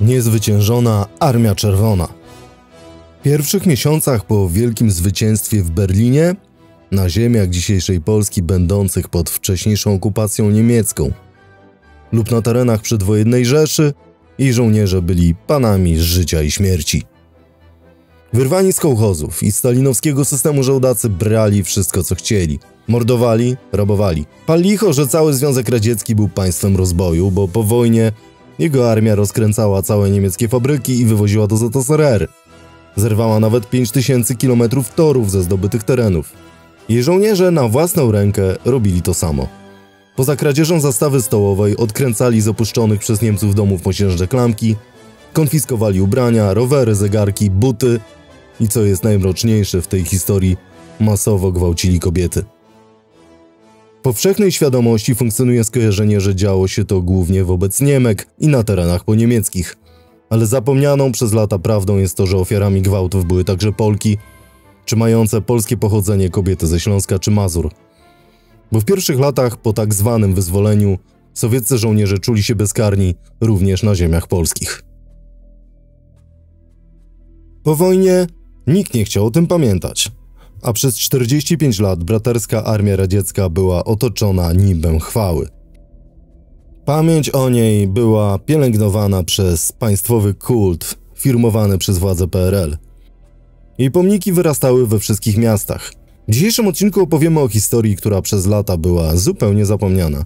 Niezwyciężona Armia Czerwona. W pierwszych miesiącach po wielkim zwycięstwie w Berlinie, na ziemiach dzisiejszej Polski będących pod wcześniejszą okupacją niemiecką lub na terenach przedwojennej Rzeszy, i żołnierze byli panami życia i śmierci. Wyrwani z kołchozów i stalinowskiego systemu żołdacy brali wszystko co chcieli. Mordowali, robowali. Palicho, że cały Związek Radziecki był państwem rozboju, bo po wojnie jego armia rozkręcała całe niemieckie fabryki i wywoziła do ZSRR. Zerwała nawet 5000 km torów ze zdobytych terenów. Jej żołnierze na własną rękę robili to samo. Poza kradzieżą zastawy stołowej odkręcali z opuszczonych przez Niemców domów mosiężne klamki, konfiskowali ubrania, rowery, zegarki, buty i co jest najmroczniejsze w tej historii, masowo gwałcili kobiety powszechnej świadomości funkcjonuje skojarzenie, że działo się to głównie wobec Niemek i na terenach poniemieckich. Ale zapomnianą przez lata prawdą jest to, że ofiarami gwałtów były także Polki, czy mające polskie pochodzenie kobiety ze Śląska czy Mazur. Bo w pierwszych latach po tak zwanym wyzwoleniu sowieccy żołnierze czuli się bezkarni również na ziemiach polskich. Po wojnie nikt nie chciał o tym pamiętać a przez 45 lat braterska armia radziecka była otoczona nimbem chwały. Pamięć o niej była pielęgnowana przez państwowy kult firmowany przez władze PRL. Jej pomniki wyrastały we wszystkich miastach. W dzisiejszym odcinku opowiemy o historii, która przez lata była zupełnie zapomniana.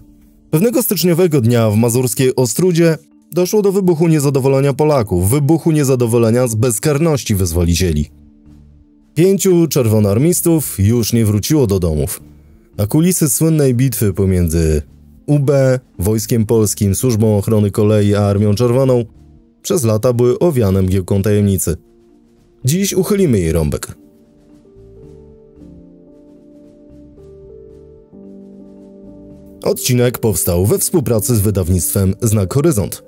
Pewnego styczniowego dnia w mazurskiej Ostrudzie doszło do wybuchu niezadowolenia Polaków, wybuchu niezadowolenia z bezkarności wyzwolicieli. Pięciu czerwonoarmistów już nie wróciło do domów, a kulisy słynnej bitwy pomiędzy UB, Wojskiem Polskim, Służbą Ochrony Kolei a Armią Czerwoną przez lata były owiane mgiełką tajemnicy. Dziś uchylimy jej rąbek. Odcinek powstał we współpracy z wydawnictwem Znak Horyzont.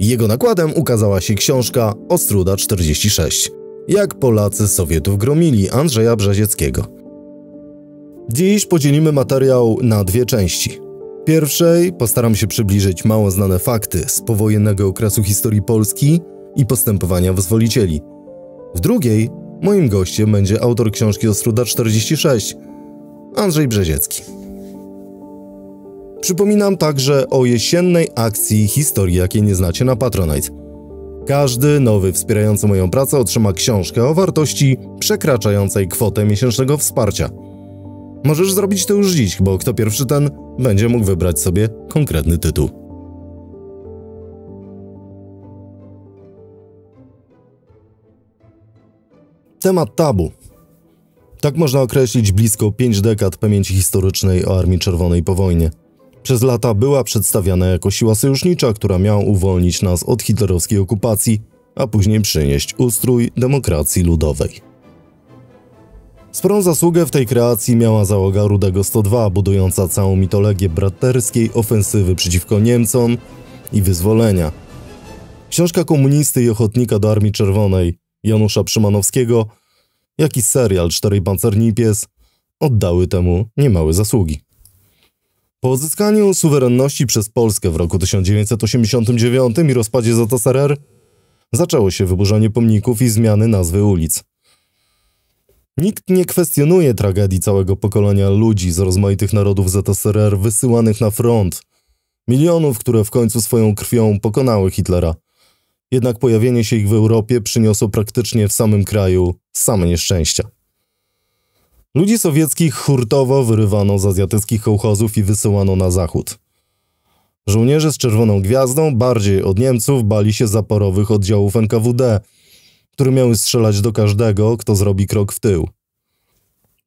Jego nakładem ukazała się książka Ostruda 46 jak Polacy Sowietów gromili Andrzeja Brzezieckiego. Dziś podzielimy materiał na dwie części. Pierwszej postaram się przybliżyć mało znane fakty z powojennego okresu historii Polski i postępowania wyzwolicieli. W drugiej moim gościem będzie autor książki Ostruda 46, Andrzej Brzeziecki. Przypominam także o jesiennej akcji Historii, jakiej nie znacie na Patronite. Każdy nowy wspierający moją pracę otrzyma książkę o wartości przekraczającej kwotę miesięcznego wsparcia. Możesz zrobić to już dziś, bo kto pierwszy ten będzie mógł wybrać sobie konkretny tytuł. Temat tabu. Tak można określić blisko 5 dekad pamięci historycznej o Armii Czerwonej po wojnie. Przez lata była przedstawiana jako siła sojusznicza, która miała uwolnić nas od hitlerowskiej okupacji, a później przynieść ustrój demokracji ludowej. Sporą zasługę w tej kreacji miała załoga Rudego 102, budująca całą mitologię braterskiej ofensywy przeciwko Niemcom i wyzwolenia. Książka komunisty i ochotnika do Armii Czerwonej Janusza Przymanowskiego, jak i serial Czterej Pancerni Pies oddały temu niemałe zasługi. Po uzyskaniu suwerenności przez Polskę w roku 1989 i rozpadzie ZSRR zaczęło się wyburzanie pomników i zmiany nazwy ulic. Nikt nie kwestionuje tragedii całego pokolenia ludzi z rozmaitych narodów ZSRR wysyłanych na front, milionów, które w końcu swoją krwią pokonały Hitlera. Jednak pojawienie się ich w Europie przyniosło praktycznie w samym kraju same nieszczęścia. Ludzi sowieckich hurtowo wyrywano z azjatyckich kołchozów i wysyłano na zachód. Żołnierze z Czerwoną Gwiazdą bardziej od Niemców bali się zaporowych oddziałów NKWD, które miały strzelać do każdego, kto zrobi krok w tył.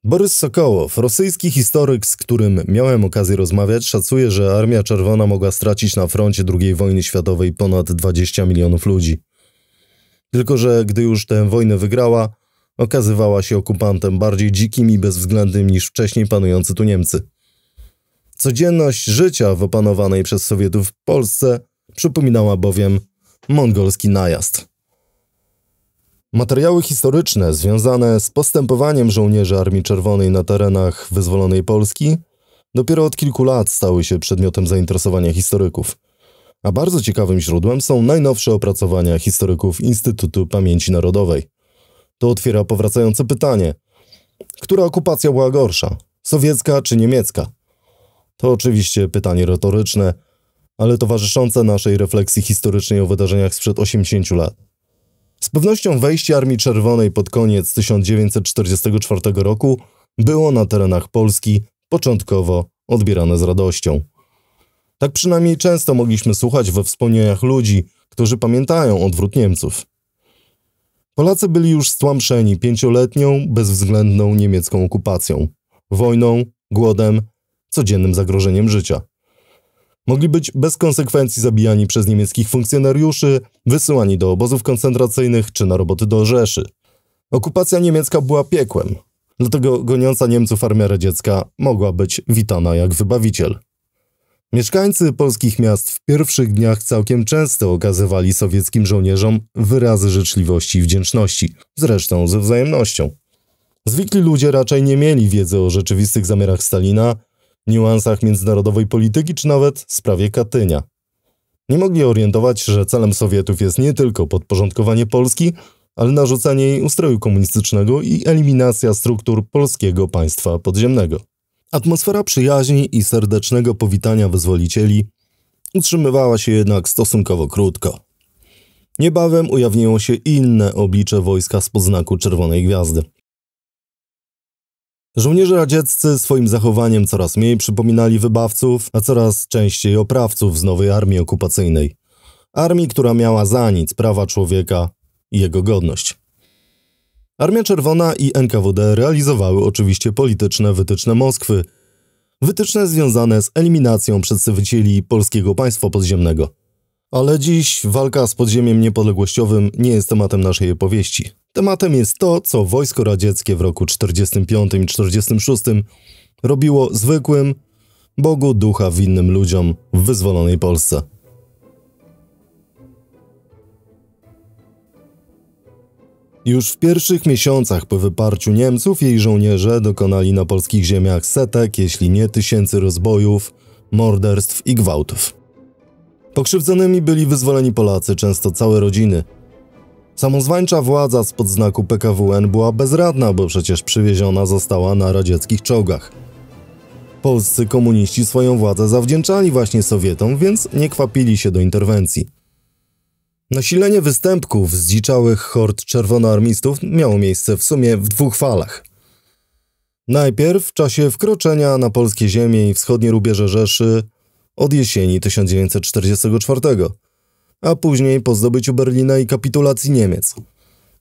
Borys Sokołow, rosyjski historyk, z którym miałem okazję rozmawiać, szacuje, że Armia Czerwona mogła stracić na froncie II wojny światowej ponad 20 milionów ludzi. Tylko, że gdy już tę wojnę wygrała, okazywała się okupantem bardziej dzikim i bezwzględnym niż wcześniej panujący tu Niemcy. Codzienność życia w opanowanej przez Sowietów Polsce przypominała bowiem mongolski najazd. Materiały historyczne związane z postępowaniem żołnierzy Armii Czerwonej na terenach wyzwolonej Polski dopiero od kilku lat stały się przedmiotem zainteresowania historyków. A bardzo ciekawym źródłem są najnowsze opracowania historyków Instytutu Pamięci Narodowej. To otwiera powracające pytanie. Która okupacja była gorsza? Sowiecka czy niemiecka? To oczywiście pytanie retoryczne, ale towarzyszące naszej refleksji historycznej o wydarzeniach sprzed 80 lat. Z pewnością wejście Armii Czerwonej pod koniec 1944 roku było na terenach Polski początkowo odbierane z radością. Tak przynajmniej często mogliśmy słuchać we wspomnieniach ludzi, którzy pamiętają odwrót Niemców. Polacy byli już stłamszeni pięcioletnią, bezwzględną niemiecką okupacją, wojną, głodem, codziennym zagrożeniem życia. Mogli być bez konsekwencji zabijani przez niemieckich funkcjonariuszy, wysyłani do obozów koncentracyjnych czy na roboty do Rzeszy. Okupacja niemiecka była piekłem, dlatego goniąca Niemców armia radziecka mogła być witana jak wybawiciel. Mieszkańcy polskich miast w pierwszych dniach całkiem często okazywali sowieckim żołnierzom wyrazy życzliwości i wdzięczności, zresztą ze wzajemnością. Zwykli ludzie raczej nie mieli wiedzy o rzeczywistych zamiarach Stalina, niuansach międzynarodowej polityki czy nawet sprawie Katynia. Nie mogli orientować, że celem Sowietów jest nie tylko podporządkowanie Polski, ale narzucanie jej ustroju komunistycznego i eliminacja struktur polskiego państwa podziemnego. Atmosfera przyjaźni i serdecznego powitania wyzwolicieli utrzymywała się jednak stosunkowo krótko. Niebawem ujawniło się inne oblicze wojska z podznaku Czerwonej Gwiazdy. Żołnierze radzieccy swoim zachowaniem coraz mniej przypominali wybawców, a coraz częściej oprawców z nowej armii okupacyjnej. Armii, która miała za nic prawa człowieka i jego godność. Armia Czerwona i NKWD realizowały oczywiście polityczne wytyczne Moskwy. Wytyczne związane z eliminacją przedstawicieli polskiego państwa podziemnego. Ale dziś walka z podziemiem niepodległościowym nie jest tematem naszej opowieści. Tematem jest to, co wojsko radzieckie w roku 45 i 46 robiło zwykłym, Bogu ducha winnym ludziom w wyzwolonej Polsce. Już w pierwszych miesiącach po wyparciu Niemców jej żołnierze dokonali na polskich ziemiach setek, jeśli nie tysięcy rozbojów, morderstw i gwałtów. Pokrzywdzonymi byli wyzwoleni Polacy, często całe rodziny. Samozwańcza władza spod znaku PKWN była bezradna, bo przecież przywieziona została na radzieckich czołgach. Polscy komuniści swoją władzę zawdzięczali właśnie Sowietom, więc nie kwapili się do interwencji. Nasilenie występków zdziczałych hord czerwonoarmistów miało miejsce w sumie w dwóch falach. Najpierw w czasie wkroczenia na polskie ziemie i wschodnie rubieże Rzeszy od jesieni 1944, a później po zdobyciu Berlina i kapitulacji Niemiec,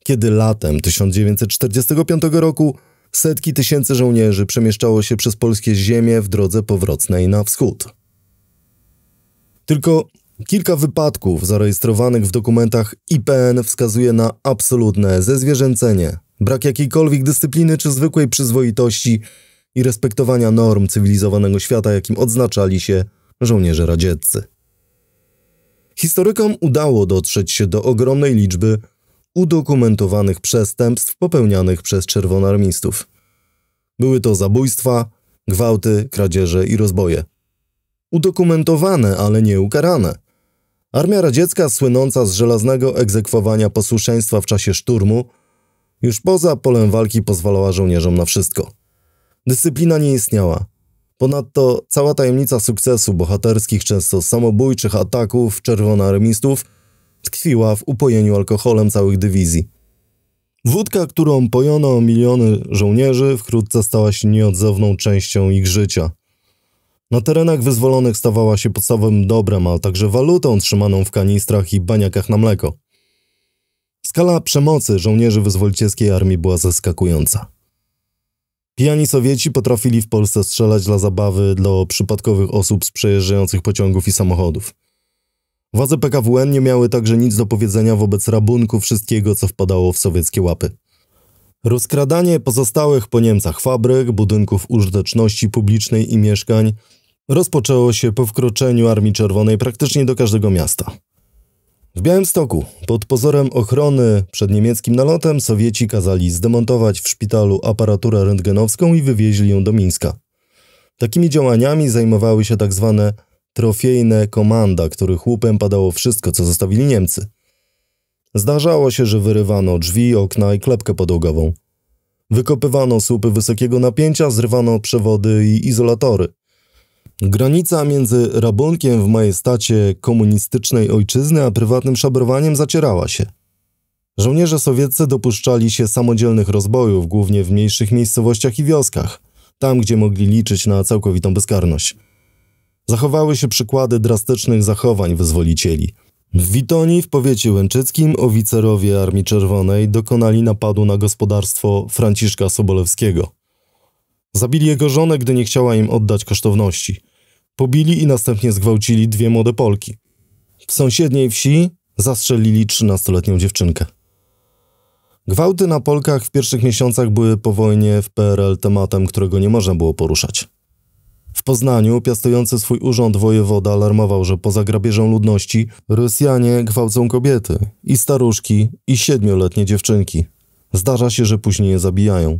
kiedy latem 1945 roku setki tysięcy żołnierzy przemieszczało się przez polskie ziemie w drodze powrotnej na wschód. Tylko Kilka wypadków zarejestrowanych w dokumentach IPN wskazuje na absolutne zezwierzęcenie, brak jakiejkolwiek dyscypliny czy zwykłej przyzwoitości i respektowania norm cywilizowanego świata, jakim odznaczali się żołnierze radzieccy. Historykom udało dotrzeć się do ogromnej liczby udokumentowanych przestępstw popełnianych przez czerwonoarmistów. Były to zabójstwa, gwałty, kradzieże i rozboje. Udokumentowane, ale nie ukarane. Armia radziecka, słynąca z żelaznego egzekwowania posłuszeństwa w czasie szturmu, już poza polem walki pozwalała żołnierzom na wszystko. Dyscyplina nie istniała. Ponadto cała tajemnica sukcesu bohaterskich, często samobójczych ataków czerwonoarmistów tkwiła w upojeniu alkoholem całych dywizji. Wódka, którą pojono miliony żołnierzy, wkrótce stała się nieodzowną częścią ich życia. Na terenach wyzwolonych stawała się podstawowym dobrem, a także walutą trzymaną w kanistrach i baniakach na mleko. Skala przemocy żołnierzy wyzwolicielskiej armii była zaskakująca. Pijani Sowieci potrafili w Polsce strzelać dla zabawy do przypadkowych osób z przejeżdżających pociągów i samochodów. Władze PKWN nie miały także nic do powiedzenia wobec rabunku wszystkiego, co wpadało w sowieckie łapy. Rozkradanie pozostałych po Niemcach fabryk, budynków użyteczności publicznej i mieszkań rozpoczęło się po wkroczeniu Armii Czerwonej praktycznie do każdego miasta. W Białymstoku, pod pozorem ochrony przed niemieckim nalotem, Sowieci kazali zdemontować w szpitalu aparaturę rentgenowską i wywieźli ją do Mińska. Takimi działaniami zajmowały się tak zwane trofejne komanda, których łupem padało wszystko, co zostawili Niemcy. Zdarzało się, że wyrywano drzwi, okna i klepkę podłogową. Wykopywano słupy wysokiego napięcia, zrywano przewody i izolatory. Granica między rabunkiem w majestacie komunistycznej ojczyzny a prywatnym szabrowaniem zacierała się. Żołnierze sowieccy dopuszczali się samodzielnych rozbojów, głównie w mniejszych miejscowościach i wioskach, tam gdzie mogli liczyć na całkowitą bezkarność. Zachowały się przykłady drastycznych zachowań wyzwolicieli. W Witoni w powiecie łęczyckim oficerowie Armii Czerwonej dokonali napadu na gospodarstwo Franciszka Sobolewskiego. Zabili jego żonę, gdy nie chciała im oddać kosztowności – Pobili i następnie zgwałcili dwie młode Polki. W sąsiedniej wsi zastrzelili 13-letnią dziewczynkę. Gwałty na Polkach w pierwszych miesiącach były po wojnie w PRL tematem, którego nie można było poruszać. W Poznaniu piastujący swój urząd wojewoda alarmował, że poza grabieżą ludności Rosjanie gwałcą kobiety, i staruszki, i siedmioletnie dziewczynki. Zdarza się, że później je zabijają.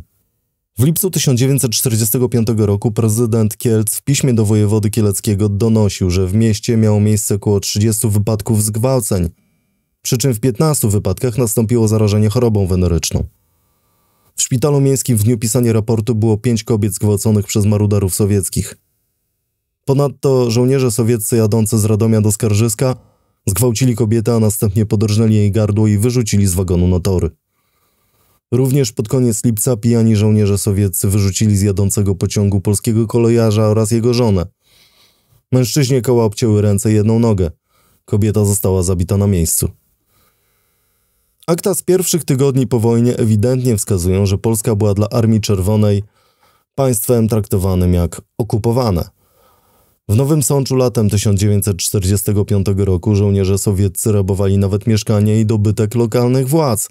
W lipcu 1945 roku prezydent Kielc w piśmie do wojewody kieleckiego donosił, że w mieście miało miejsce około 30 wypadków zgwałceń, przy czym w 15 wypadkach nastąpiło zarażenie chorobą weneryczną. W szpitalu miejskim w dniu pisania raportu było pięć kobiet zgwałconych przez maruderów sowieckich. Ponadto żołnierze sowieccy jadący z Radomia do Skarżyska zgwałcili kobietę, a następnie podrżnęli jej gardło i wyrzucili z wagonu na tory. Również pod koniec lipca pijani żołnierze sowieccy wyrzucili z jadącego pociągu polskiego kolejarza oraz jego żonę. Mężczyźnie koła obcięły ręce i jedną nogę. Kobieta została zabita na miejscu. Akta z pierwszych tygodni po wojnie ewidentnie wskazują, że Polska była dla Armii Czerwonej państwem traktowanym jak okupowane. W Nowym Sączu latem 1945 roku żołnierze sowieccy rabowali nawet mieszkanie i dobytek lokalnych władz –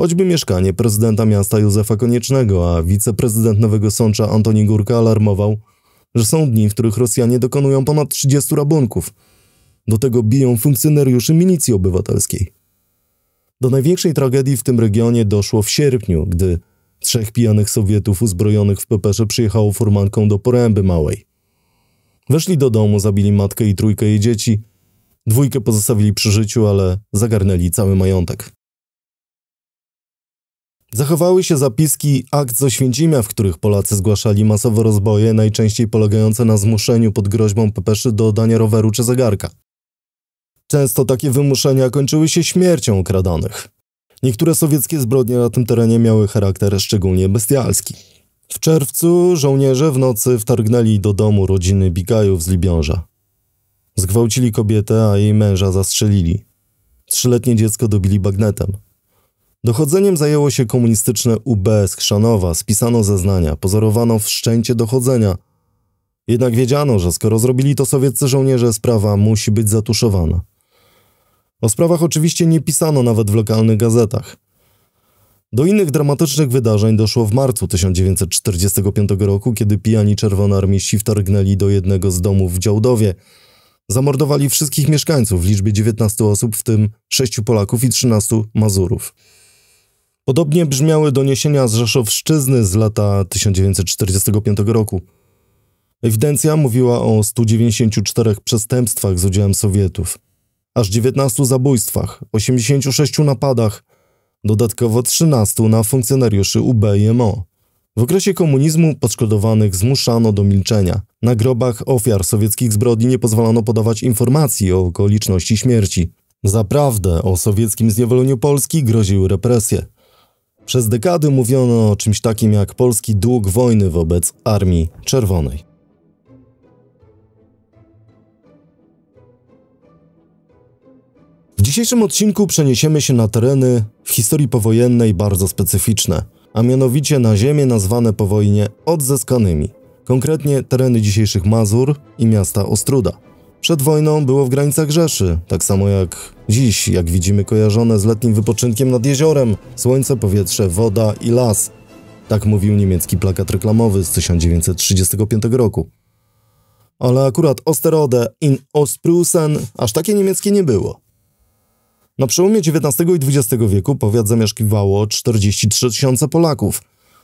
Choćby mieszkanie prezydenta miasta Józefa Koniecznego, a wiceprezydent Nowego Sącza Antoni Górka alarmował, że są dni, w których Rosjanie dokonują ponad 30 rabunków. Do tego biją funkcjonariuszy milicji obywatelskiej. Do największej tragedii w tym regionie doszło w sierpniu, gdy trzech pijanych Sowietów uzbrojonych w peperze przyjechało furmanką do Poręby Małej. Weszli do domu, zabili matkę i trójkę jej dzieci. Dwójkę pozostawili przy życiu, ale zagarnęli cały majątek. Zachowały się zapiski akt z Oświęcimia, w których Polacy zgłaszali masowe rozboje, najczęściej polegające na zmuszeniu pod groźbą pepeszy do oddania roweru czy zegarka. Często takie wymuszenia kończyły się śmiercią okradanych. Niektóre sowieckie zbrodnie na tym terenie miały charakter szczególnie bestialski. W czerwcu żołnierze w nocy wtargnęli do domu rodziny Bigajów z Libiąża. Zgwałcili kobietę, a jej męża zastrzelili. Trzyletnie dziecko dobili bagnetem. Dochodzeniem zajęło się komunistyczne UB z spisano zeznania, pozorowano wszczęcie dochodzenia. Jednak wiedziano, że skoro zrobili to sowieccy żołnierze, sprawa musi być zatuszowana. O sprawach oczywiście nie pisano nawet w lokalnych gazetach. Do innych dramatycznych wydarzeń doszło w marcu 1945 roku, kiedy pijani czerwonoarmiści wtargnęli do jednego z domów w Działdowie. Zamordowali wszystkich mieszkańców w liczbie 19 osób, w tym 6 Polaków i 13 Mazurów. Podobnie brzmiały doniesienia z Rzeszowszczyzny z lata 1945 roku. Ewidencja mówiła o 194 przestępstwach z udziałem Sowietów, aż 19 zabójstwach, 86 napadach, dodatkowo 13 na funkcjonariuszy UB i MO. W okresie komunizmu podszkodowanych zmuszano do milczenia. Na grobach ofiar sowieckich zbrodni nie pozwalano podawać informacji o okoliczności śmierci. Zaprawdę o sowieckim zniewoleniu Polski groziły represje. Przez dekady mówiono o czymś takim jak polski dług wojny wobec Armii Czerwonej. W dzisiejszym odcinku przeniesiemy się na tereny w historii powojennej bardzo specyficzne, a mianowicie na ziemie nazwane po wojnie odzyskanymi, konkretnie tereny dzisiejszych Mazur i miasta Ostruda. Przed wojną było w granicach Rzeszy, tak samo jak dziś, jak widzimy kojarzone z letnim wypoczynkiem nad jeziorem, słońce, powietrze, woda i las. Tak mówił niemiecki plakat reklamowy z 1935 roku. Ale akurat Osterode in Ostpreußen aż takie niemieckie nie było. Na przełomie XIX i XX wieku powiat zamieszkiwało 43 tysiące Polaków,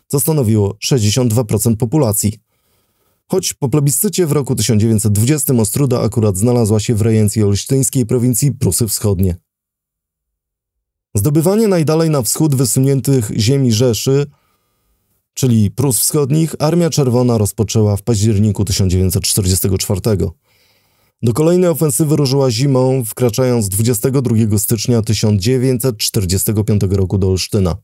co stanowiło 62% populacji. Choć po plebiscycie w roku 1920 Ostruda akurat znalazła się w rejencji olsztyńskiej prowincji Prusy Wschodnie. Zdobywanie najdalej na wschód wysuniętych ziemi Rzeszy, czyli Prus Wschodnich, Armia Czerwona rozpoczęła w październiku 1944. Do kolejnej ofensywy ruszyła zimą, wkraczając 22 stycznia 1945 roku do Olsztyna.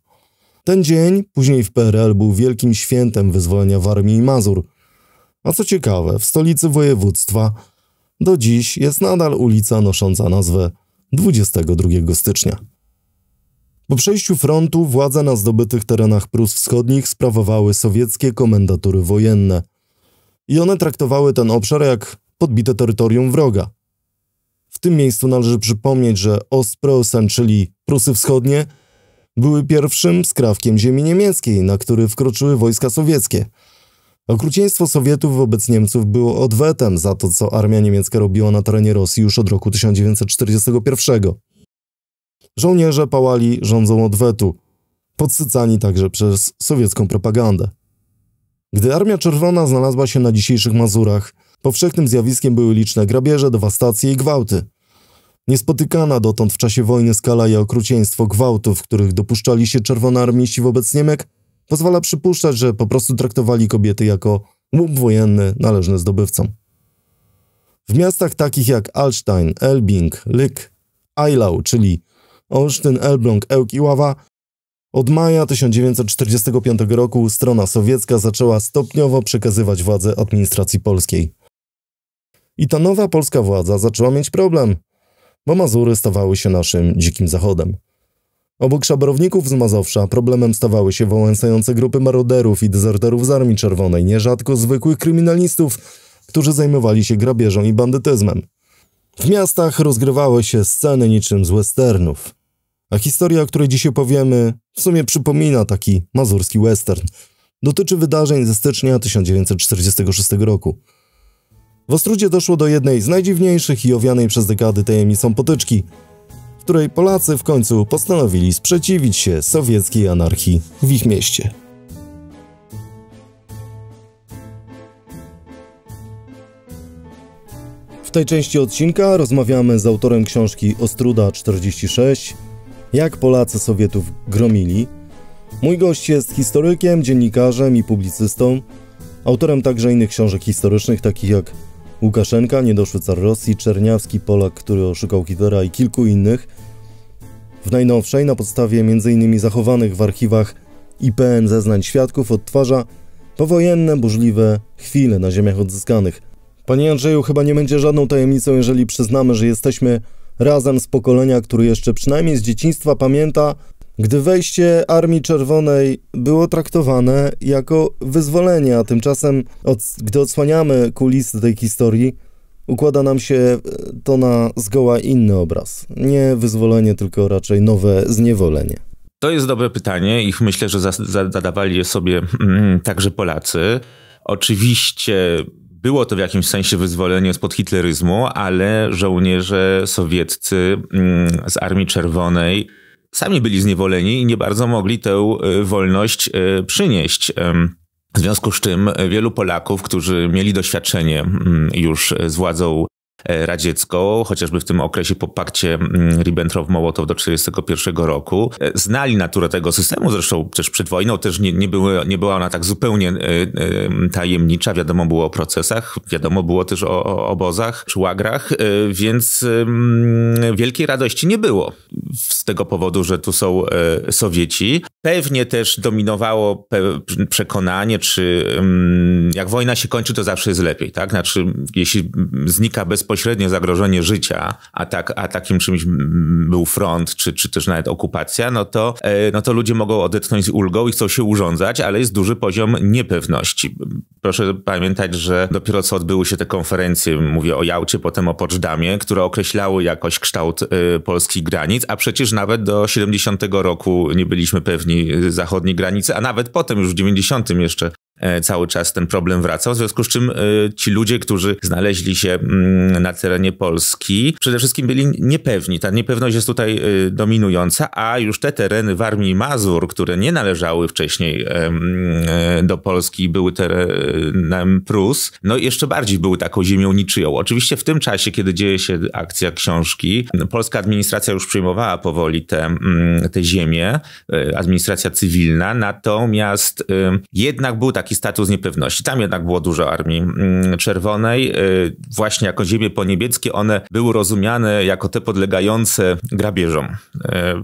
Ten dzień, później w PRL, był wielkim świętem wyzwolenia Warmii i Mazur – a co ciekawe, w stolicy województwa do dziś jest nadal ulica nosząca nazwę 22 stycznia. Po przejściu frontu władze na zdobytych terenach Prus Wschodnich sprawowały sowieckie komendatury wojenne i one traktowały ten obszar jak podbite terytorium wroga. W tym miejscu należy przypomnieć, że Ostprosen, czyli Prusy Wschodnie, były pierwszym skrawkiem ziemi niemieckiej, na który wkroczyły wojska sowieckie – Okrucieństwo Sowietów wobec Niemców było odwetem za to, co armia niemiecka robiła na terenie Rosji już od roku 1941. Żołnierze pałali rządzą odwetu, podsycani także przez sowiecką propagandę. Gdy Armia Czerwona znalazła się na dzisiejszych Mazurach, powszechnym zjawiskiem były liczne grabieże, dewastacje i gwałty. Niespotykana dotąd w czasie wojny skala i okrucieństwo gwałtów, których dopuszczali się czerwonoarmiści wobec Niemek, pozwala przypuszczać, że po prostu traktowali kobiety jako łup wojenny należny zdobywcom. W miastach takich jak Alstein, Elbing, Lyk, Eilau, czyli Olsztyn, Elbląg, Ełk i Ława, od maja 1945 roku strona sowiecka zaczęła stopniowo przekazywać władzę administracji polskiej. I ta nowa polska władza zaczęła mieć problem, bo Mazury stawały się naszym dzikim zachodem. Obok szabrowników z Mazowsza problemem stawały się wałęsające grupy maroderów i dezerterów z Armii Czerwonej, nierzadko zwykłych kryminalistów, którzy zajmowali się grabieżą i bandytyzmem. W miastach rozgrywały się sceny niczym z westernów. A historia, o której dziś opowiemy, w sumie przypomina taki mazurski western. Dotyczy wydarzeń ze stycznia 1946 roku. W Ostrudzie doszło do jednej z najdziwniejszych i owianej przez dekady tajemnicą potyczki – w której Polacy w końcu postanowili sprzeciwić się sowieckiej anarchii w ich mieście. W tej części odcinka rozmawiamy z autorem książki Ostruda 46 Jak Polacy Sowietów gromili. Mój gość jest historykiem, dziennikarzem i publicystą, autorem także innych książek historycznych takich jak Łukaszenka, niedoszły car Rosji, Czerniawski, Polak, który oszukał Hitlera i kilku innych. W najnowszej, na podstawie m.in. zachowanych w archiwach IPN zeznań świadków, odtwarza powojenne, burzliwe chwile na ziemiach odzyskanych. Panie Andrzeju, chyba nie będzie żadną tajemnicą, jeżeli przyznamy, że jesteśmy razem z pokolenia, które jeszcze przynajmniej z dzieciństwa pamięta gdy wejście Armii Czerwonej było traktowane jako wyzwolenie, a tymczasem, od, gdy odsłaniamy kulisy tej historii, układa nam się e, to na zgoła inny obraz. Nie wyzwolenie, tylko raczej nowe zniewolenie. To jest dobre pytanie, ich myślę, że zadawali je sobie mm, także Polacy. Oczywiście było to w jakimś sensie wyzwolenie spod hitleryzmu, ale żołnierze sowieccy mm, z Armii Czerwonej sami byli zniewoleni i nie bardzo mogli tę y, wolność y, przynieść. W związku z czym wielu Polaków, którzy mieli doświadczenie mm, już z władzą E, radziecką, chociażby w tym okresie po pakcie mm, Ribbentrop-Mołotow do 1941 roku. E, znali naturę tego systemu, zresztą też przed wojną też nie, nie, były, nie była ona tak zupełnie e, tajemnicza. Wiadomo było o procesach, wiadomo było też o, obozach czy łagrach, więc wielkiej radości nie było z tego powodu, że tu są Sowieci. Pewnie też dominowało przekonanie, czy jak wojna się kończy, to zawsze jest lepiej, tak? Znaczy, jeśli znika bezpośrednio bezpośrednie zagrożenie życia, a, tak, a takim czymś był front, czy, czy też nawet okupacja, no to, e, no to ludzie mogą odetchnąć z ulgą i chcą się urządzać, ale jest duży poziom niepewności. Proszę pamiętać, że dopiero co odbyły się te konferencje, mówię o Jałcie, potem o Poczdamie, które określały jakoś kształt y, polskich granic, a przecież nawet do 70 roku nie byliśmy pewni zachodniej granicy, a nawet potem już w 90 jeszcze E, cały czas ten problem wracał, w związku z czym e, ci ludzie, którzy znaleźli się mm, na terenie Polski, przede wszystkim byli niepewni. Ta niepewność jest tutaj e, dominująca, a już te tereny w armii Mazur, które nie należały wcześniej do Polski, były terenem Prus, no jeszcze bardziej były taką ziemią niczyją. Oczywiście w tym czasie, kiedy dzieje się akcja książki, polska administracja już przyjmowała powoli te, mm, te ziemie, administracja cywilna, natomiast jednak był taki taki status niepewności. Tam jednak było dużo Armii mm, Czerwonej. Y, właśnie jako ziemie poniebieskie one były rozumiane jako te podlegające grabieżom. Y,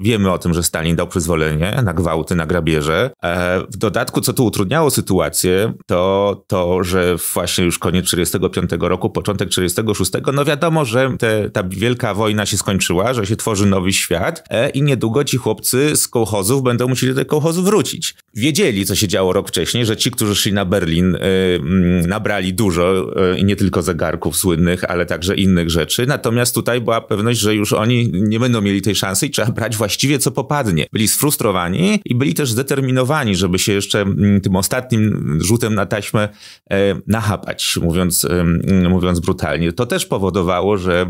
wiemy o tym, że Stalin dał przyzwolenie na gwałty, na grabieże. E, w dodatku, co tu utrudniało sytuację, to to, że właśnie już koniec 1945 roku, początek 1946, no wiadomo, że te, ta wielka wojna się skończyła, że się tworzy nowy świat e, i niedługo ci chłopcy z kołchozów będą musieli do kołchozów wrócić. Wiedzieli, co się działo rok wcześniej, że ci, którzy wyszli na Berlin, e, mm, nabrali dużo e, i nie tylko zegarków słynnych, ale także innych rzeczy. Natomiast tutaj była pewność, że już oni nie będą mieli tej szansy i trzeba brać właściwie co popadnie. Byli sfrustrowani i byli też zdeterminowani, żeby się jeszcze mm, tym ostatnim rzutem na taśmę e, nachapać, mówiąc, mm, mówiąc brutalnie. To też powodowało, że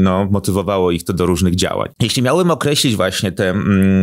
no, motywowało ich to do różnych działań. Jeśli miałbym określić właśnie te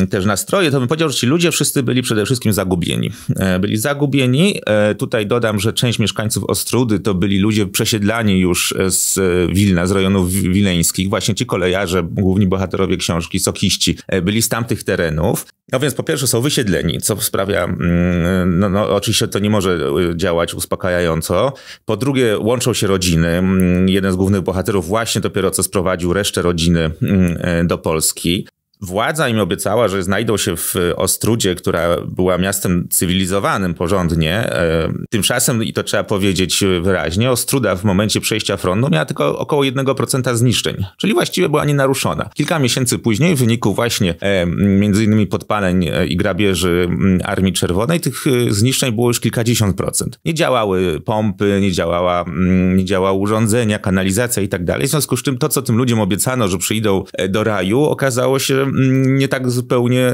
też nastroje, to bym powiedział, że ci ludzie wszyscy byli przede wszystkim zagubieni. E, byli zagubieni. E, tutaj dodam, że część mieszkańców Ostrudy to byli ludzie przesiedlani już e, z Wilna, z rejonów wileńskich. Właśnie ci kolejarze, główni bohaterowie książki, sokiści, byli z tamtych terenów. No więc po pierwsze są wysiedleni, co sprawia, mm, no, no oczywiście to nie może działać uspokajająco. Po drugie łączą się rodziny. Mm, jeden z głównych bohaterów właśnie dopiero co sprowadził resztę rodziny mm, do Polski władza im obiecała, że znajdą się w e, Ostrudzie, która była miastem cywilizowanym porządnie. E, tymczasem, i to trzeba powiedzieć wyraźnie, Ostruda w momencie przejścia frontu miała tylko około 1% zniszczeń, czyli właściwie była nienaruszona. Kilka miesięcy później w wyniku właśnie e, między innymi podpaleń i grabieży mm, Armii Czerwonej tych zniszczeń było już kilkadziesiąt procent. Nie działały pompy, nie, działała, mm, nie działały urządzenia, kanalizacja i tak dalej. W związku z czym to, co tym ludziom obiecano, że przyjdą do raju, okazało się, Mm, nie tak zupełnie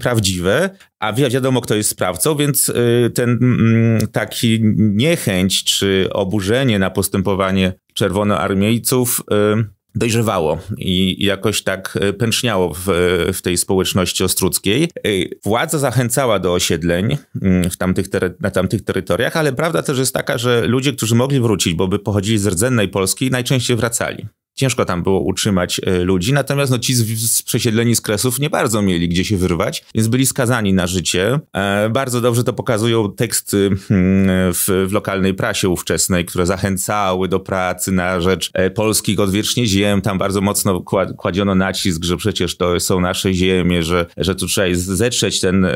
prawdziwe, a wiadomo, kto jest sprawcą, więc y, ten mm, taki niechęć czy oburzenie na postępowanie czerwonoarmiejców y, dojrzewało i jakoś tak y, pęczniało w, w tej społeczności ostruckiej. Władza zachęcała do osiedleń mm, w tamtych na tamtych terytoriach, ale prawda też jest taka, że ludzie, którzy mogli wrócić, bo by pochodzili z rdzennej Polski, najczęściej wracali ciężko tam było utrzymać e, ludzi, natomiast no, ci z, z przesiedleni z kresów nie bardzo mieli gdzie się wyrwać, więc byli skazani na życie. E, bardzo dobrze to pokazują teksty hmm, w, w, lokalnej prasie ówczesnej, które zachęcały do pracy na rzecz e, polskich odwiecznie ziem. Tam bardzo mocno kładziono nacisk, że przecież to są nasze ziemie, że, że tu trzeba zetrzeć ten,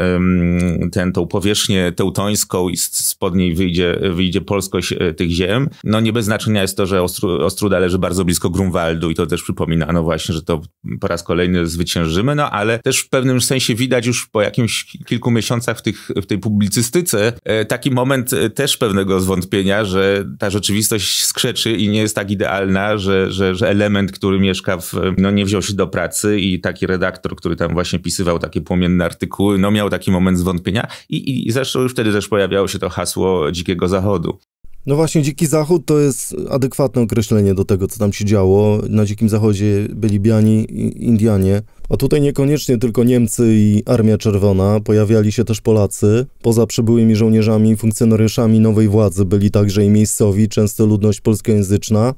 ten, tą powierzchnię teutońską i spod niej wyjdzie, wyjdzie polskość e, tych ziem. No nie bez znaczenia jest to, że Ostruda leży bardzo blisko gruntu Waldu i to też przypominano właśnie, że to po raz kolejny zwyciężymy, no ale też w pewnym sensie widać już po jakimś kilku miesiącach w, tych, w tej publicystyce e, taki moment e, też pewnego zwątpienia, że ta rzeczywistość skrzeczy i nie jest tak idealna, że, że, że element, który mieszka w, no nie wziął się do pracy i taki redaktor, który tam właśnie pisywał takie płomienne artykuły, no miał taki moment zwątpienia i, i zresztą już wtedy też pojawiało się to hasło dzikiego zachodu. No właśnie, Dziki Zachód to jest adekwatne określenie do tego, co tam się działo. Na Dzikim Zachodzie byli Biani i Indianie. A tutaj niekoniecznie tylko Niemcy i Armia Czerwona, pojawiali się też Polacy. Poza przybyłymi żołnierzami i funkcjonariuszami nowej władzy byli także i miejscowi, często ludność polskojęzyczna.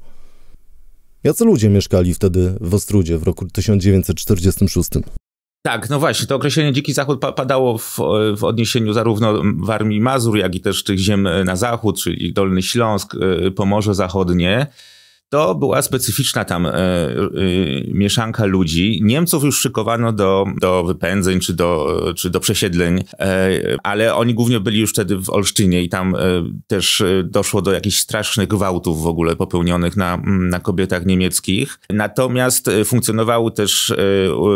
Jacy ludzie mieszkali wtedy w Ostrudzie w roku 1946? Tak, no właśnie, to określenie Dziki Zachód pa padało w, w, odniesieniu zarówno w Armii Mazur, jak i też tych ziem na zachód, czyli Dolny Śląsk, y, Pomorze Zachodnie. To była specyficzna tam y, y, mieszanka ludzi. Niemców już szykowano do, do wypędzeń czy do, e, czy do przesiedleń, y, ale oni głównie byli już wtedy w Olsztynie i tam też doszło do jakichś strasznych gwałtów w ogóle popełnionych na, na kobietach niemieckich. Natomiast funkcjonowały też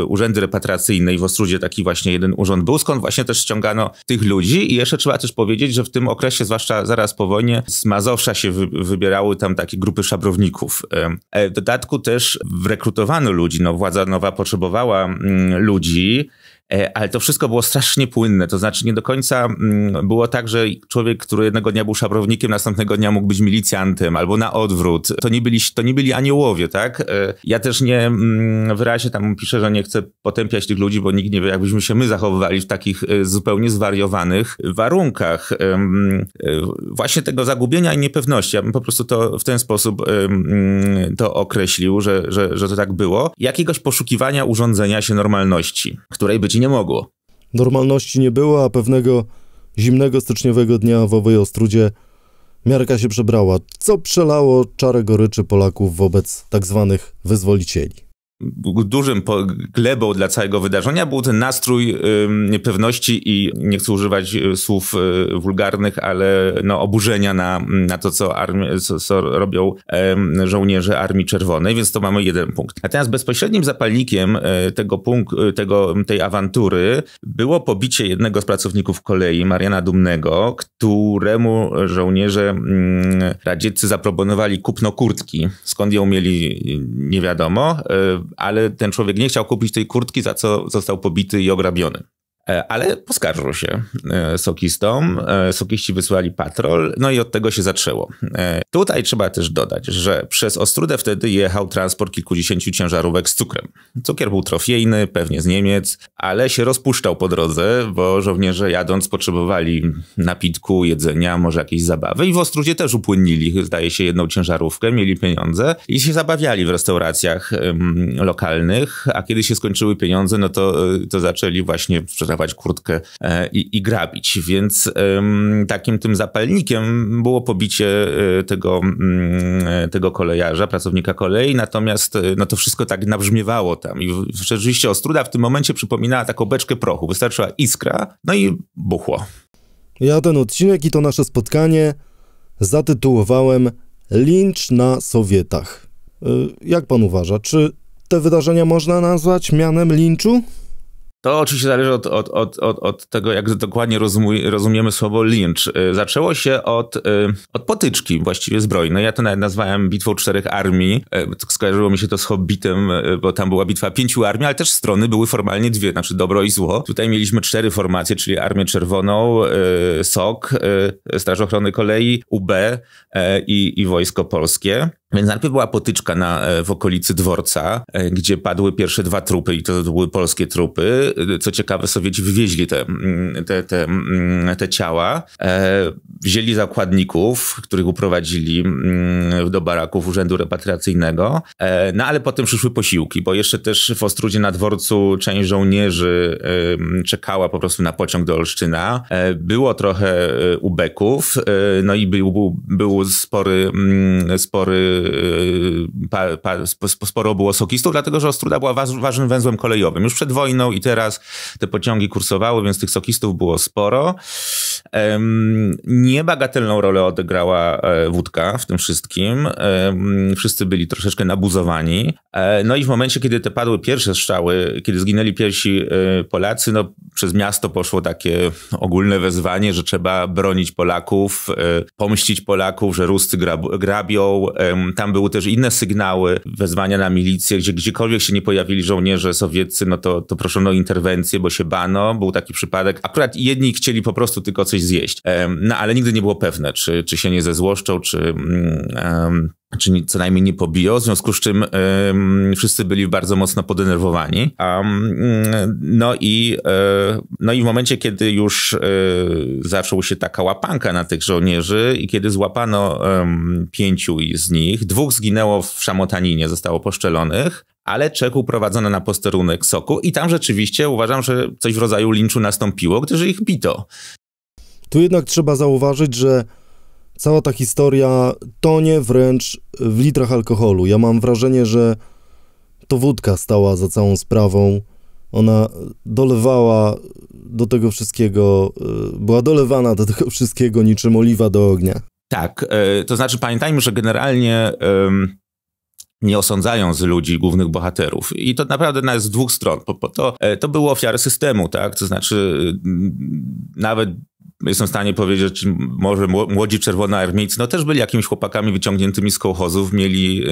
urzędy repatriacyjne i w Ostrudzie taki właśnie jeden urząd był, skąd właśnie też ściągano tych ludzi. I jeszcze trzeba też powiedzieć, że w tym okresie, zwłaszcza zaraz po wojnie, z Mazowsza się wy, wybierały tam takie grupy szabrowników Polaków. E, w dodatku też rekrutowano ludzi, no władza nowa potrzebowała mm, ludzi, E, ale to wszystko było strasznie płynne, to znaczy nie do końca mm, było tak, że człowiek, który jednego dnia był szabrownikiem, następnego dnia mógł być milicjantem albo na odwrót. To nie byli, to nie byli aniołowie, tak? E, ja też nie mm, wyraźnie tam piszę, że nie chcę potępiać tych ludzi, bo nikt nie wie, jakbyśmy się my zachowywali w takich e, zupełnie zwariowanych warunkach mm, właśnie tego zagubienia i niepewności. Ja bym po prostu to w ten sposób to określił, że, że, że to tak było. Jakiegoś poszukiwania urządzenia się normalności, której być nie mogło. Normalności nie było, a pewnego zimnego styczniowego dnia w owej Ostrudzie miarka się przebrała, co przelało czarę goryczy Polaków wobec tzw. Tak wyzwolicieli dużym glebą dla całego wydarzenia był ten nastrój niepewności i nie chcę używać y, słów y, wulgarnych, ale no, oburzenia na, na to, co, armi- co, co robią żołnierze Armii Czerwonej, więc to mamy jeden punkt. Natomiast bezpośrednim zapalnikiem e, tego punktu, e, tego, tej awantury było pobicie jednego z pracowników kolei, Mariana Dumnego, któremu żołnierze mm, radzieccy zaproponowali kupno kurtki. Skąd ją mieli, nie wiadomo e, ale ten człowiek nie chciał kupić tej kurtki, za co został pobity i ograbiony. E, ale poskarżył się e, sokistom, e, sokiści wysłali patrol, no i od tego się zaczęło. Tutaj trzeba też dodać, że przez Ostrudę wtedy jechał transport kilkudziesięciu ciężarówek z cukrem. Cukier był trofejny, pewnie z Niemiec, ale się rozpuszczał po drodze, bo żołnierze jadąc potrzebowali napitku, jedzenia, może jakiejś zabawy i w Ostrudzie też upłynnili, zdaje się, jedną ciężarówkę, mieli pieniądze i się zabawiali w restauracjach lokalnych, a kiedy się skończyły pieniądze, no to, to zaczęli właśnie rozerwać kurtkę e, i, i grabić. Więc takim tym zapalnikiem było pobicie e, tego, mm, e, tego kolejarza, pracownika kolei, natomiast no to wszystko tak nabrzmiewało tam i rzeczywiście Ostruda w tym momencie przypominała taką beczkę prochu. Wystarczyła iskra, no i buchło. Ja ten odcinek i to nasze spotkanie zatytułowałem Lincz na Sowietach. Jak pan uważa, czy te wydarzenia można nazwać mianem linczu? To oczywiście zależy od, od, od, od, od tego, jak dokładnie rozumiemy, słowo lynch. Y, zaczęło się od, y, od potyczki właściwie zbrojnej. Ja to nawet nazwałem bitwą czterech armii. Y, skojarzyło mi się to z Hobbitem, bo tam była bitwa pięciu armii, ale też strony były formalnie dwie, znaczy dobro i zło. Tutaj mieliśmy cztery formacje, czyli Armię Czerwoną, SOK, Straż Ochrony Kolei, UB i, i Wojsko Polskie. Więc najpierw była potyczka na, e, w okolicy dworca, e, gdzie padły pierwsze dwa trupy i to, były polskie trupy. E, co ciekawe, Sowieci wywieźli te, mm, te, te, mm, te ciała. Wzięli zakładników, których uprowadzili mm, do baraków Urzędu Repatriacyjnego. No ale potem przyszły posiłki, bo jeszcze też w Ostrudzie na dworcu część żołnierzy czekała po prostu na pociąg do Olsztyna. Było trochę ubeków, no i był, był, był spory, spory Y, y, pa, pa, sporo było sokistów, dlatego że Ostruda była waż, ważnym węzłem kolejowym. Już przed wojną i teraz te pociągi kursowały, więc tych sokistów było sporo. Niebagatelną rolę odegrała e, wódka w tym wszystkim. Wszyscy byli troszeczkę nabuzowani. E, no i w momencie, kiedy te padły pierwsze strzały, kiedy zginęli pierwsi e, Polacy, no przez miasto poszło takie ogólne wezwanie, że trzeba bronić Polaków, pomścić Polaków, że Ruscy grabią. Tam były też inne sygnały, wezwania na milicję, gdzie gdziekolwiek się nie pojawili żołnierze sowieccy, no to, to proszono o interwencję, bo się bano. Był taki przypadek. Akurat jedni chcieli po prostu tylko coś zjeść. No ale nigdy nie było pewne, czy, czy się nie zezłoszczą, czy, mm, czy co najmniej nie pobiją, w związku z czym wszyscy byli bardzo mocno podenerwowani. Mm, no, i, e, no i w momencie, kiedy już e, zaczął się taka łapanka na tych żołnierzy i kiedy złapano pięciu z nich, dwóch zginęło w szamotaninie, zostało poszczelonych, ale Czech uprowadzono na posterunek soku i tam rzeczywiście uważam, że coś w rodzaju linczu nastąpiło, gdyż ich bito. Tu jednak trzeba zauważyć, że cała ta historia tonie wręcz w litrach alkoholu. Ja mam wrażenie, że to wódka stała za całą sprawą. Ona dolewała do tego wszystkiego, e, była dolewana do tego wszystkiego niczym oliwa do ognia. Tak, e, to znaczy pamiętajmy, że generalnie nie osądzają z ludzi, głównych bohaterów. I to naprawdę na z dwóch stron. Po, to, e, to były ofiary systemu, tak? To znaczy nawet jestem w stanie powiedzieć, może młodzi czerwonoarmijcy, no też byli jakimiś chłopakami wyciągniętymi z kołchozów, mieli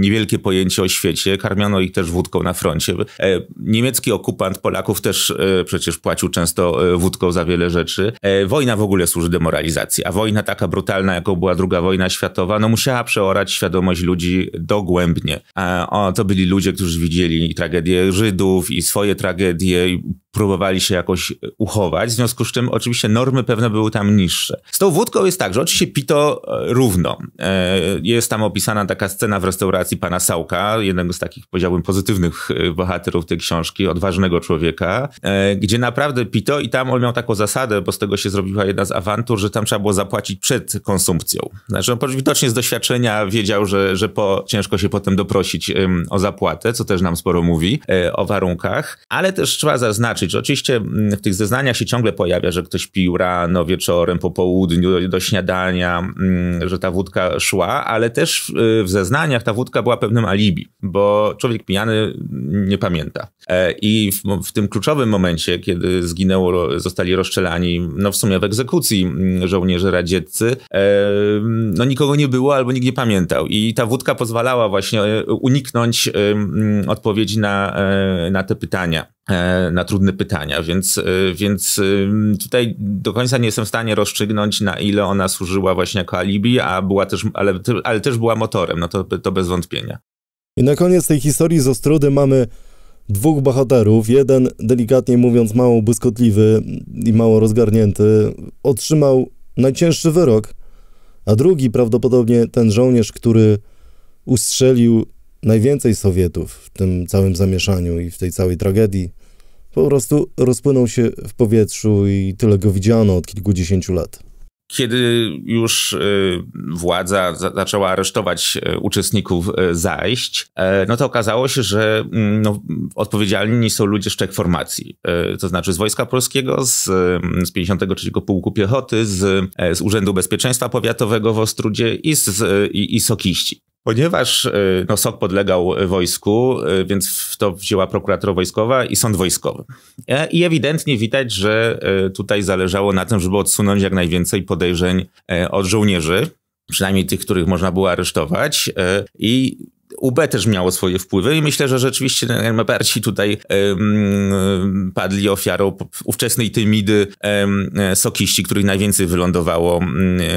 niewielkie pojęcie o świecie, karmiano ich też wódką na froncie. E, niemiecki okupant Polaków też e, przecież płacił często e, wódką za wiele rzeczy. wojna w ogóle służy demoralizacji, a wojna taka brutalna, jaką była druga wojna światowa, no musiała przeorać świadomość ludzi dogłębnie. A, o, to byli ludzie, którzy widzieli tragedię Żydów i swoje tragedie, i próbowali się jakoś e, uchować, w związku z czym oczywiście normy pewne były tam niższe. Z tą wódką jest tak, że oczywiście pito e, równo. E, jest tam opisana taka scena w restauracji pana Sałka, jednego z takich, powiedziałbym, pozytywnych bohaterów tej książki, odważnego człowieka, gdzie naprawdę pito i tam on miał taką zasadę, bo z tego się zrobiła jedna z awantur, że tam trzeba było zapłacić przed konsumpcją. Znaczy on widocznie z doświadczenia wiedział, że, że po, ciężko się potem doprosić o zapłatę, co też nam sporo mówi o warunkach, ale też trzeba zaznaczyć, zaznaczyć, oczywiście mm, w tych zeznaniach się ciągle pojawia, że ktoś pił rano, wieczorem, po południu, do, do śniadania, mm, że ta wódka szła, ale też w zeznaniach ta wódka była pewnym alibi, bo człowiek pijany nie pamięta. E, I w, w tym kluczowym momencie, kiedy zginęło, zostali rozstrzelani, no w sumie w egzekucji mm, żołnierze radzieccy, e, no nikogo nie było albo nikt nie pamiętał. I ta wódka pozwalała właśnie e, uniknąć odpowiedzi na, na te pytania. E, na trudne pytania, więc, e, więc e, tutaj do końca nie jestem w stanie rozstrzygnąć, na ile ona służyła właśnie jako alibi, a była też, ale, ale też była motorem, no to, to bez wątpienia. I na koniec tej historii z Ostrudy mamy dwóch bohaterów. Jeden, delikatnie mówiąc, mało błyskotliwy i mało rozgarnięty, otrzymał najcięższy wyrok, a drugi, prawdopodobnie ten żołnierz, który ustrzelił najwięcej Sowietów w tym całym zamieszaniu i w tej całej tragedii po prostu rozpłynął się w powietrzu i tyle go widziano od kilkudziesięciu lat. Kiedy już e, władza zaczęła aresztować e, uczestników e, zajść, no to okazało się, że mm, no, odpowiedzialni są ludzie z trzech formacji, to znaczy z Wojska Polskiego, z, mm, z 53 Pułku Piechoty, z, z Urzędu Bezpieczeństwa Powiatowego w Ostrudzie i, z, i, i Sokiści. Ponieważ e, no, SOK podlegał e, wojsku, e, więc w to wzięła prokuratura wojskowa i sąd wojskowy. I ewidentnie widać, że tutaj zależało na tym, żeby odsunąć jak najwięcej podejrzeń od żołnierzy, przynajmniej tych, których można było aresztować. I UB też miało swoje wpływy i myślę, że rzeczywiście najbardziej tutaj um, padli ofiarą ówczesnej tymidy um, sokiści, których najwięcej wylądowało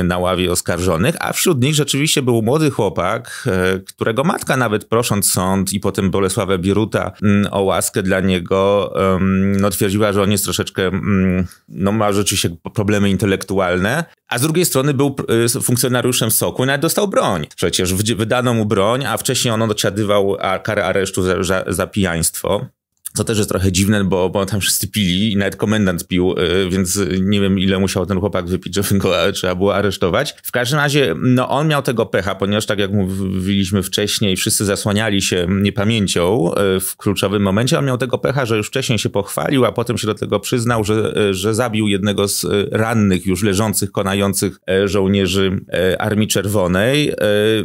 na ławie oskarżonych, a wśród nich rzeczywiście był młody chłopak, e, którego matka nawet prosząc sąd i potem Bolesławę Bieruta um, o łaskę dla niego, no twierdziła, że on jest troszeczkę, no ma rzeczywiście problemy intelektualne, a z drugiej strony był y, funkcjonariuszem Soku i nawet dostał broń. Przecież wydano mu broń, a wcześniej on odsiadywał karę aresztu za, za, za pijaństwo co też jest trochę dziwne, bo, bo tam wszyscy pili i nawet komendant pił, y, więc nie wiem ile musiał ten chłopak wypić, żeby go e, trzeba było aresztować. W każdym razie, no on miał tego pecha, ponieważ tak jak mówiliśmy wcześniej, wszyscy zasłaniali się niepamięcią y, w kluczowym momencie, on miał tego pecha, że już wcześniej się pochwalił, a potem się do tego przyznał, że, e, że zabił jednego z e, rannych, już leżących, konających żołnierzy Armii Czerwonej.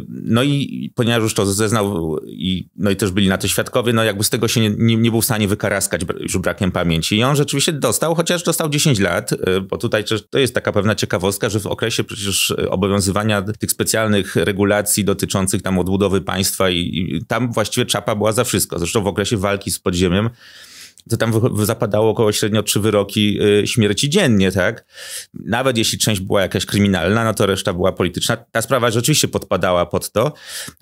No i ponieważ już to zeznał i, no i też byli na to świadkowie, no jakby z tego się nie, nie, nie był w stanie stanie wykaraskać już brakiem pamięci. I on rzeczywiście dostał, chociaż dostał 10 lat, y, bo tutaj to jest taka pewna ciekawostka, że w okresie przecież y, obowiązywania tych specjalnych regulacji dotyczących tam odbudowy państwa i, i tam właściwie czapa była za wszystko. Zresztą w okresie walki z podziemiem to tam zapadało około średnio trzy wyroki y, śmierci dziennie, tak? Nawet jeśli część była jakaś kryminalna, no to reszta była polityczna. Ta sprawa rzeczywiście podpadała pod to,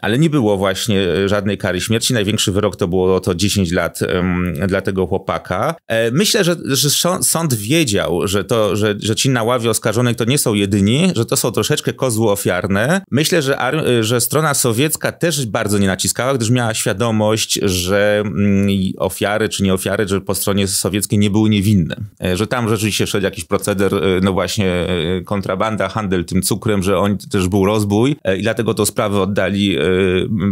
ale nie było właśnie y, żadnej kary śmierci. Największy wyrok to było to 10 lat um, dla tego chłopaka. E, myślę, że, że, sąd wiedział, że, to, że, że ci na ławie oskarżonych to nie są jedyni, że to są troszeczkę kozły ofiarne. Myślę, że, y, że strona sowiecka też bardzo nie naciskała, gdyż miała świadomość, że mm, ofiary czy nie ofiary że po stronie sowieckiej nie były niewinne. E, że tam rzeczywiście szedł jakiś proceder, e, no właśnie e, kontrabanda, handel tym cukrem, że on też był rozbój i dlatego to sprawę oddali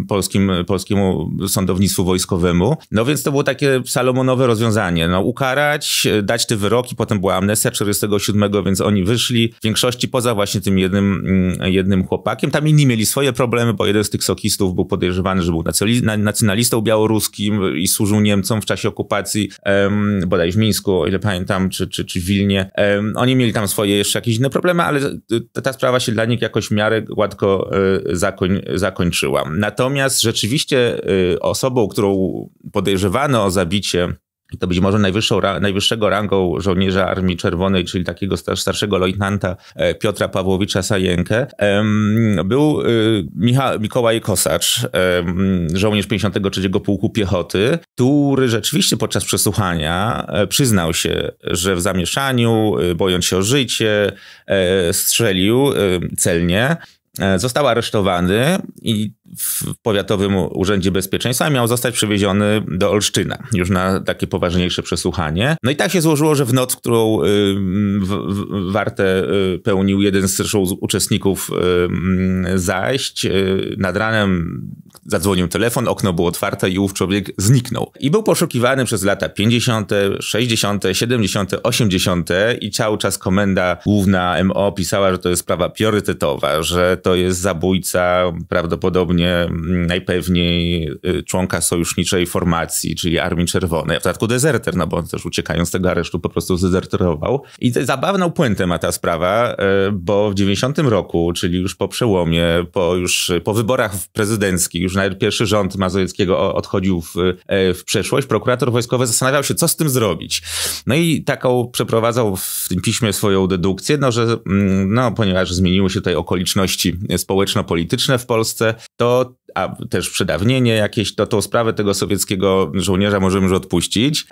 polskim, polskiemu sądownictwu wojskowemu. No więc to było takie salomonowe rozwiązanie. No ukarać, dać te wyroki, potem była amnestia 47, więc oni wyszli w większości poza właśnie tym jednym, mm, jednym chłopakiem. Tam inni mieli swoje problemy, bo jeden z tych sokistów był podejrzewany, że był nacjonalistą białoruskim i służył Niemcom w czasie okupacji um, bodaj w Mińsku, o ile pamiętam, czy, czy, czy w Wilnie. Um, oni mieli tam swoje jeszcze jakieś inne problemy, ale e, ta sprawa się dla nich jakoś w miarę gładko e, zakoń, zakończyła. Natomiast rzeczywiście e, osobą, którą podejrzewano o zabicie to być może najwyższą, najwyższego rangą żołnierza Armii Czerwonej, czyli takiego starszego lejtnanta e, Piotra Pawłowicza Sajenkę, był y, Micha- Mikołaj Kosacz, żołnierz 53 Pułku Piechoty, który rzeczywiście podczas przesłuchania e, przyznał się, że w zamieszaniu, y, bojąc się o życie, e, strzelił y, celnie. Został aresztowany i w Powiatowym Urzędzie Bezpieczeństwa miał zostać przewieziony do Olsztyna, już na takie poważniejsze przesłuchanie. No i tak się złożyło, że w noc, którą y, wartę y, pełnił jeden z zresztą uczestników y, mm, zajść, nad ranem zadzwonił telefon, okno było otwarte i ów człowiek zniknął. I był poszukiwany przez lata 50., 60., 70., 80. i cały czas komenda główna MO pisała, że to jest sprawa priorytetowa, że to jest zabójca prawdopodobnie stronie najpewniej y, członka sojuszniczej formacji, czyli Armii Czerwonej, w dodatku dezerter, no bo on też uciekając z tego aresztu po prostu zdezerterował. I zabawną puentę ma ta sprawa, y, bo w 90 roku, czyli już po przełomie, po już po wyborach prezydenckich, już nawet pierwszy rząd Mazowieckiego odchodził w, y, w przeszłość, prokurator wojskowy zastanawiał się, co z tym zrobić. No i taką przeprowadzał w tym piśmie swoją dedukcję, no że mm, no, ponieważ zmieniły się tutaj okoliczności społeczno-polityczne w Polsce, to a też przedawnienie jakieś, to tą sprawę tego sowieckiego żołnierza możemy już odpuścić.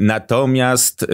Natomiast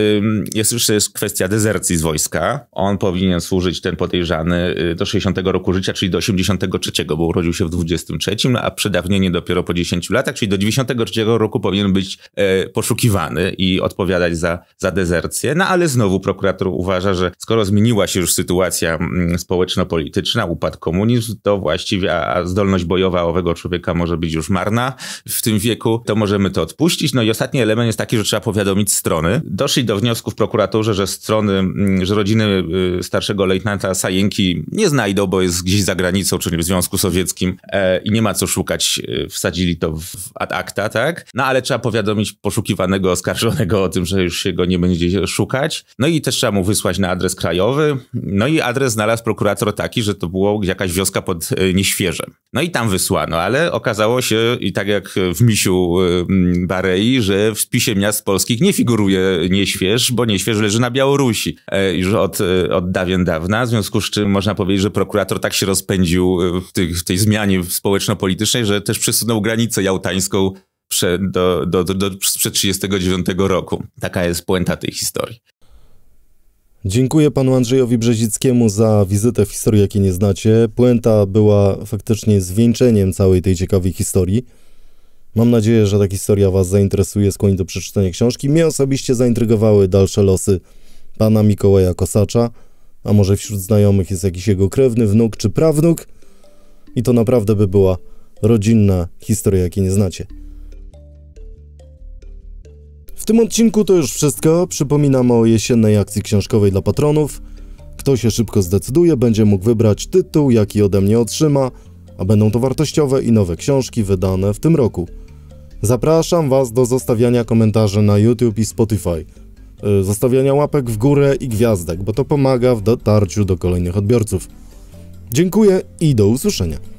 jest już jest kwestia dezercji z wojska. On powinien służyć, ten podejrzany, y, do 60 roku życia, czyli do 83, bo urodził się w 23, a przedawnienie dopiero po 10 latach, czyli do 93 roku powinien być e, poszukiwany i odpowiadać za, za dezercję. No ale znowu prokurator uważa, że skoro zmieniła się już sytuacja mm, społeczno-polityczna, upadł komunizm, to właściwie a, zdolność bojowa bojowa owego człowieka może być już marna w tym wieku, to możemy to odpuścić. No i ostatni element jest taki, że trzeba powiadomić strony. Doszli do wniosku w prokuraturze, że strony, mm, że rodziny y, starszego lejtnanta Sajenki nie znajdą, bo jest gdzieś za granicą, czyli w Związku Sowieckim e, i nie ma co szukać. Y, wsadzili to w ad acta, tak? No ale trzeba powiadomić poszukiwanego, oskarżonego o tym, że już się go nie będzie szukać. No i też trzeba mu wysłać na adres krajowy. No i adres znalazł prokurator taki, że to było jakaś wioska pod y, Nieświeżem. No i tam wysłano, ale okazało się, i tak jak w misiu y, Barei, że w spisie miast polskich nie figuruje Nieśwież, bo Nieśwież leży na Białorusi już e, od, e, od dawien dawna, w związku z czym można powiedzieć, że prokurator tak się rozpędził e, w, tej, w tej zmianie społeczno-politycznej, że też przesunął granicę jałtańską do, do, do, do, sprzed 39 roku. Taka jest puenta tej historii. Dziękuję panu Andrzejowi Brzezickiemu za wizytę w historii, jakiej nie znacie. Puenta była faktycznie zwieńczeniem całej tej ciekawej historii. Mam nadzieję, że ta historia was zainteresuje, skłoni do przeczytania książki. Mnie osobiście zaintrygowały dalsze losy pana Mikołaja Kosacza, a może wśród znajomych jest jakiś jego krewny, wnuk czy prawnuk. I to naprawdę by była rodzinna historia, jakiej nie znacie. W tym odcinku to już wszystko. Przypominam o jesiennej akcji książkowej dla patronów. Kto się szybko zdecyduje, będzie mógł wybrać tytuł, jaki ode mnie otrzyma, a będą to wartościowe i nowe książki wydane w tym roku. Zapraszam Was do zostawiania komentarzy na YouTube i Spotify, y, zostawiania łapek w górę i gwiazdek, bo to pomaga w dotarciu do kolejnych odbiorców. Dziękuję i do usłyszenia.